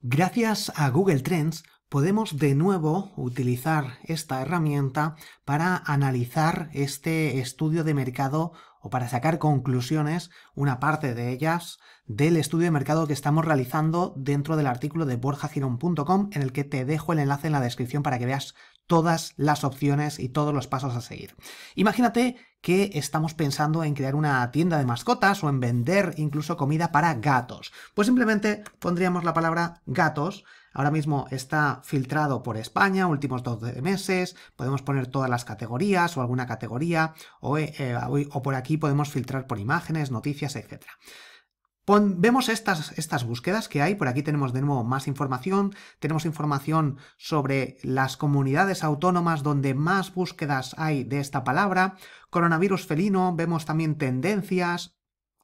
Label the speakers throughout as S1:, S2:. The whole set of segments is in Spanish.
S1: Gracias a Google Trends podemos de nuevo utilizar esta herramienta para analizar este estudio de mercado o para sacar conclusiones, una parte de ellas, del estudio de mercado que estamos realizando dentro del artículo de borjagirón.com en el que te dejo el enlace en la descripción para que veas todas las opciones y todos los pasos a seguir. Imagínate que estamos pensando en crear una tienda de mascotas o en vender incluso comida para gatos. Pues simplemente pondríamos la palabra gatos Ahora mismo está filtrado por España, últimos 12 meses, podemos poner todas las categorías o alguna categoría, o, eh, eh, por aquí podemos filtrar por imágenes, noticias, etc. vemos estas, estas búsquedas que hay, por aquí tenemos de nuevo más información, tenemos información sobre las comunidades autónomas donde más búsquedas hay de esta palabra, coronavirus felino, vemos también tendencias,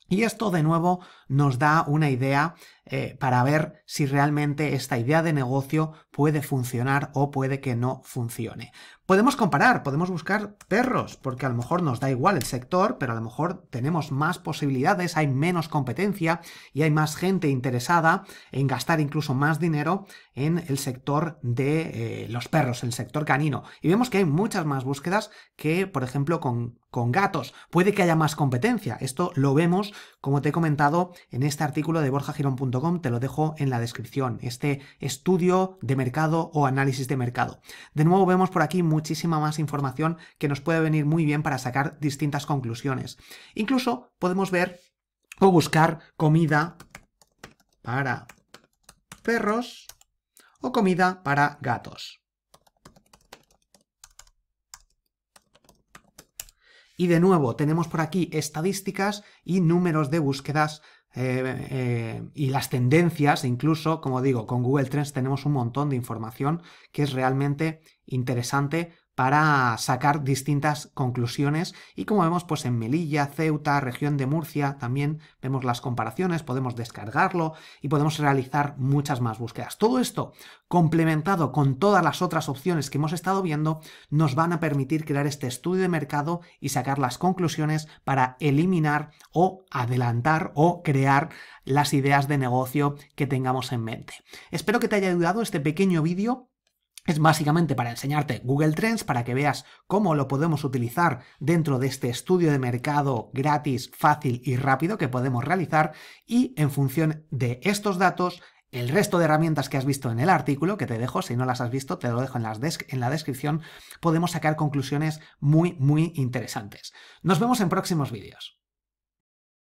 S1: y esto de nuevo nos da una idea eh, para ver si realmente esta idea de negocio puede funcionar o puede que no funcione. Podemos comparar, podemos buscar perros, porque a lo mejor nos da igual el sector, pero a lo mejor tenemos más posibilidades, hay menos competencia y hay más gente interesada en gastar incluso más dinero en el sector de eh, los perros, el sector canino. Y vemos que hay muchas más búsquedas que, por ejemplo, con, con gatos. Puede que haya más competencia. Esto lo vemos, como te he comentado, en este artículo de borjagirón.com, te lo dejo en la descripción, este estudio de mercado o análisis de mercado. De nuevo vemos por aquí muchísima más información que nos puede venir muy bien para sacar distintas conclusiones. Incluso podemos ver o buscar comida para perros o comida para gatos. Y de nuevo tenemos por aquí estadísticas y números de búsquedas eh, y las tendencias, incluso, como digo, con Google Trends tenemos un montón de información que es realmente interesante para sacar distintas conclusiones y como vemos pues en Melilla, Ceuta, región de Murcia también vemos las comparaciones, podemos descargarlo y podemos realizar muchas más búsquedas. Todo esto complementado con todas las otras opciones que hemos estado viendo nos van a permitir crear este estudio de mercado y sacar las conclusiones para eliminar o adelantar o crear las ideas de negocio que tengamos en mente. Espero que te haya ayudado este pequeño vídeo es básicamente para enseñarte Google Trends, para que veas cómo lo podemos utilizar dentro de este estudio de mercado gratis, fácil y rápido que podemos realizar y en función de estos datos el resto de herramientas que has visto en el artículo, que te dejo, si no las has visto, te lo dejo en, la descripción, podemos sacar conclusiones muy, muy interesantes. Nos vemos en próximos vídeos.